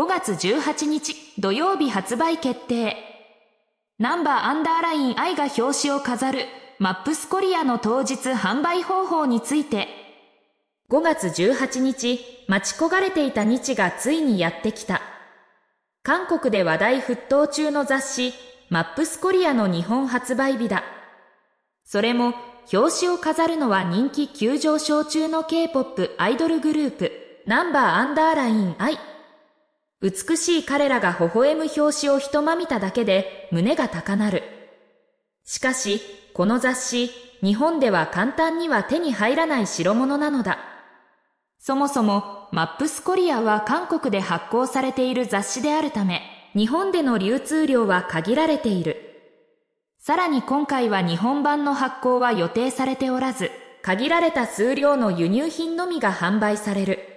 5月18日土曜日発売決定。ナンバーアンダーライン I が表紙を飾るマップスコリアの当日販売方法について、5月18日、待ち焦がれていた日がついにやってきた。韓国で話題沸騰中の雑誌、マップスコリアの日本発売日だ。それも、表紙を飾るのは人気急上昇中の K-POP アイドルグループ、ナンバーアンダーライン I。美しい彼らが微笑む表紙をひとまみただけで胸が高鳴る。しかし、この雑誌、日本では簡単には手に入らない代物なのだ。そもそも、マップスコリアは韓国で発行されている雑誌であるため、日本での流通量は限られている。さらに今回は日本版の発行は予定されておらず、限られた数量の輸入品のみが販売される。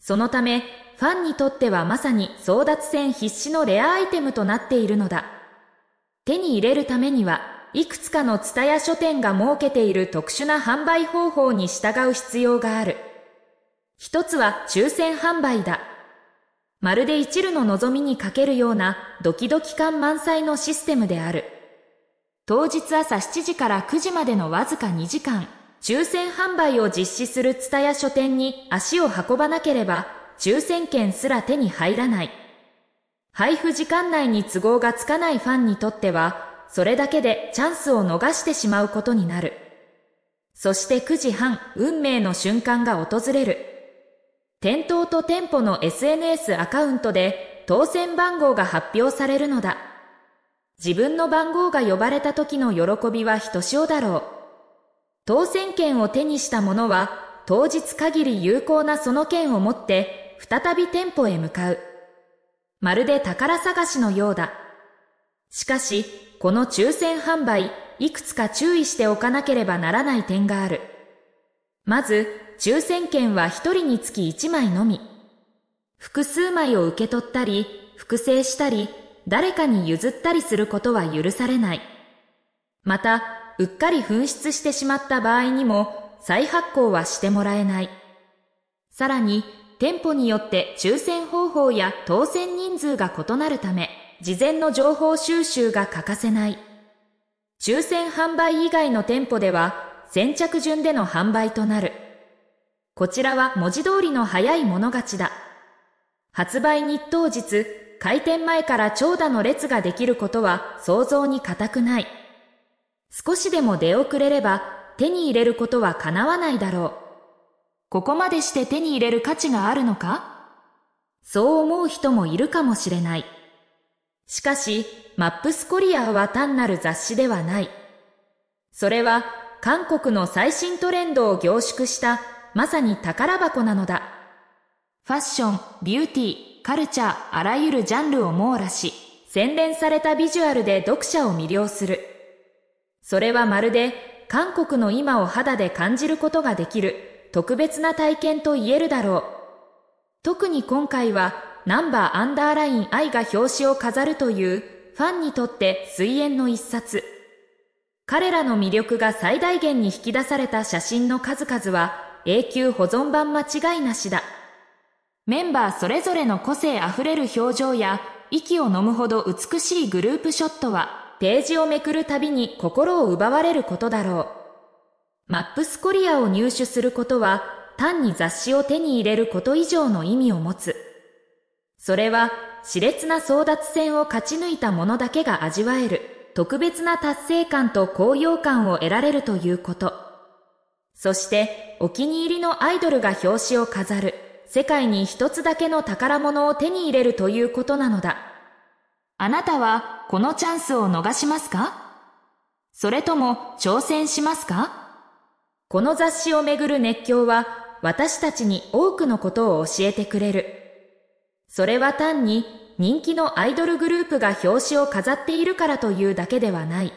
そのため、ファンにとってはまさに争奪戦必至のレアアイテムとなっているのだ。手に入れるためには、いくつかのツタヤ書店が設けている特殊な販売方法に従う必要がある。一つは抽選販売だ。まるで一縷の望みにかけるようなドキドキ感満載のシステムである。当日朝7時から9時までのわずか2時間。抽選販売を実施するツタや書店に足を運ばなければ、抽選券すら手に入らない。配布時間内に都合がつかないファンにとっては、それだけでチャンスを逃してしまうことになる。そして9時半、運命の瞬間が訪れる。店頭と店舗の SNS アカウントで当選番号が発表されるのだ。自分の番号が呼ばれた時の喜びはひとしおだろう。当選券を手にした者は、当日限り有効なその券を持って、再び店舗へ向かう。まるで宝探しのようだ。しかし、この抽選販売、いくつか注意しておかなければならない点がある。まず、抽選券は1人につき1枚のみ。複数枚を受け取ったり、複製したり、誰かに譲ったりすることは許されない。また、うっかり紛失してしまった場合にも再発行はしてもらえない。さらに、店舗によって抽選方法や当選人数が異なるため、事前の情報収集が欠かせない。抽選販売以外の店舗では、先着順での販売となる。こちらは文字通りの早い物勝ちだ。発売日当日、開店前から長蛇の列ができることは想像に難くない。少しでも出遅れれば手に入れることは叶わないだろう。ここまでして手に入れる価値があるのかそう思う人もいるかもしれない。しかし、マップスコリアは単なる雑誌ではない。それは韓国の最新トレンドを凝縮したまさに宝箱なのだ。ファッション、ビューティー、カルチャー、あらゆるジャンルを網羅し、洗練されたビジュアルで読者を魅了する。それはまるで韓国の今を肌で感じることができる特別な体験と言えるだろう。特に今回はナンバーアンダーライン愛が表紙を飾るというファンにとって水煙の一冊。彼らの魅力が最大限に引き出された写真の数々は永久保存版間違いなしだ。メンバーそれぞれの個性あふれる表情や息を飲むほど美しいグループショットはページをめくるたびに心を奪われることだろう。マップスコリアを入手することは、単に雑誌を手に入れること以上の意味を持つ。それは、熾烈な争奪戦を勝ち抜いた者だけが味わえる、特別な達成感と高揚感を得られるということ。そして、お気に入りのアイドルが表紙を飾る、世界に一つだけの宝物を手に入れるということなのだ。あなたはこのチャンスを逃しますかそれとも挑戦しますかこの雑誌をめぐる熱狂は私たちに多くのことを教えてくれる。それは単に人気のアイドルグループが表紙を飾っているからというだけではない。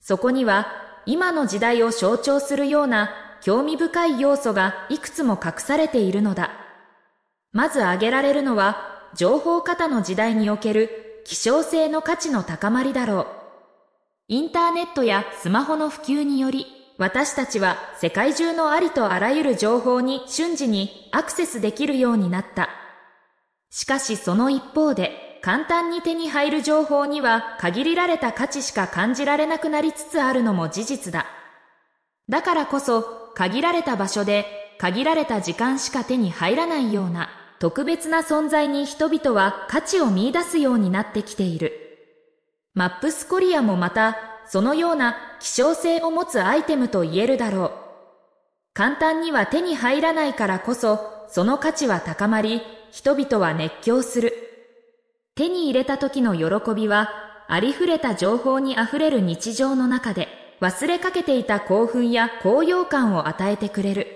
そこには今の時代を象徴するような興味深い要素がいくつも隠されているのだ。まず挙げられるのは情報型の時代における希少性の価値の高まりだろう。インターネットやスマホの普及により、私たちは世界中のありとあらゆる情報に瞬時にアクセスできるようになった。しかしその一方で、簡単に手に入る情報には限られた価値しか感じられなくなりつつあるのも事実だ。だからこそ、限られた場所で限られた時間しか手に入らないような特別な存在に人々は価値を見出すようになってきている。マップスコリアもまた、そのような希少性を持つアイテムと言えるだろう。簡単には手に入らないからこそ、その価値は高まり、人々は熱狂する。手に入れた時の喜びは、ありふれた情報に溢れる日常の中で、忘れかけていた興奮や高揚感を与えてくれる。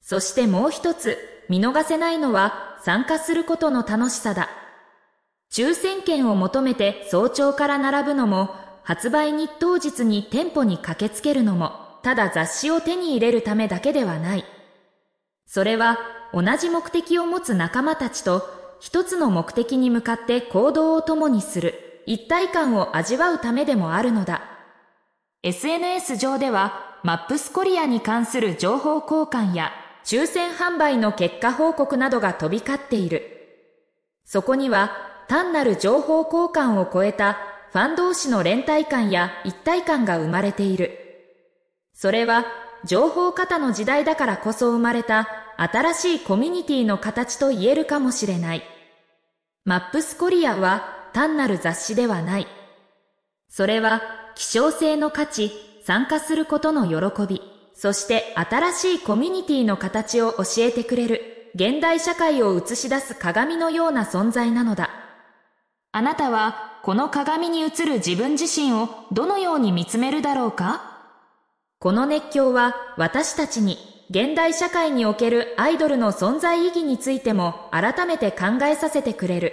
そしてもう一つ、見逃せないのは参加することの楽しさだ。抽選券を求めて早朝から並ぶのも、発売日当日に店舗に駆けつけるのも、ただ雑誌を手に入れるためだけではない。それは同じ目的を持つ仲間たちと一つの目的に向かって行動を共にする一体感を味わうためでもあるのだ。SNS 上ではマップスコリアに関する情報交換や抽選販売の結果報告などが飛び交っている。そこには単なる情報交換を超えたファン同士の連帯感や一体感が生まれている。それは情報型の時代だからこそ生まれた新しいコミュニティの形と言えるかもしれない。マップスコリアは単なる雑誌ではない。それは希少性の価値、参加することの喜び。そして新しいコミュニティの形を教えてくれる、現代社会を映し出す鏡のような存在なのだ。あなたは、この鏡に映る自分自身をどのように見つめるだろうかこの熱狂は、私たちに、現代社会におけるアイドルの存在意義についても改めて考えさせてくれる。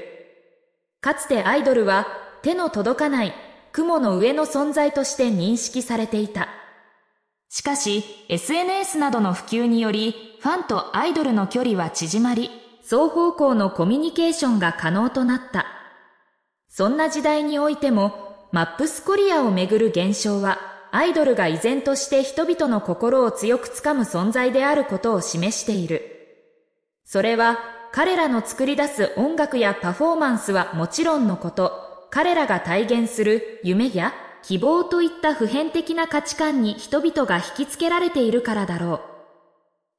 かつてアイドルは、手の届かない、雲の上の存在として認識されていた。しかし、SNS などの普及により、ファンとアイドルの距離は縮まり、双方向のコミュニケーションが可能となった。そんな時代においても、マップスコリアをめぐる現象は、アイドルが依然として人々の心を強くつかむ存在であることを示している。それは、彼らの作り出す音楽やパフォーマンスはもちろんのこと、彼らが体現する夢や希望といった普遍的な価値観に人々が引きつけられているからだろう。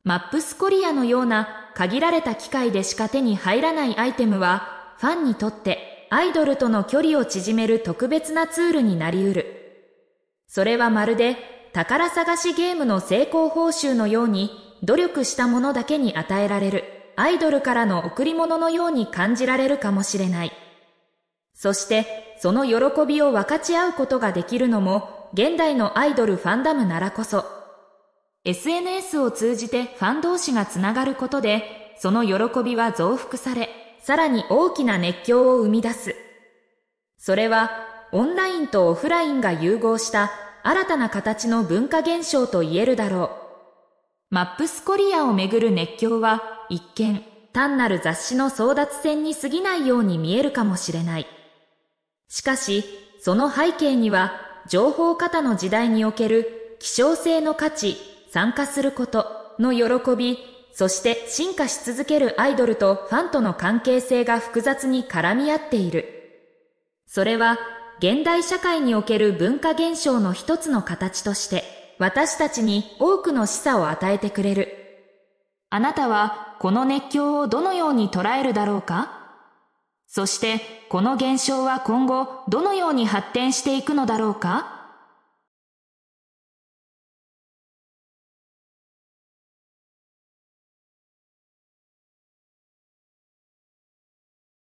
マップスコリアのような限られた機会でしか手に入らないアイテムは、ファンにとってアイドルとの距離を縮める特別なツールになり得る。それはまるで宝探しゲームの成功報酬のように努力したものだけに与えられるアイドルからの贈り物のように感じられるかもしれない。そしてその喜びを分かち合うことができるのも現代のアイドルファンダムならこそ SNS を通じてファン同士がつながることでその喜びは増幅されさらに大きな熱狂を生み出すそれはオンラインとオフラインが融合した新たな形の文化現象と言えるだろうマップスコリアをめぐる熱狂は一見単なる雑誌の争奪戦に過ぎないように見えるかもしれない。しかし、その背景には、情報型の時代における希少性の価値、参加することの喜び、そして進化し続けるアイドルとファンとの関係性が複雑に絡み合っている。それは、現代社会における文化現象の一つの形として、私たちに多くの示唆を与えてくれる。あなたは、この熱狂をどのように捉えるだろうかそしてこの現象は今後どのように発展していくのだろうか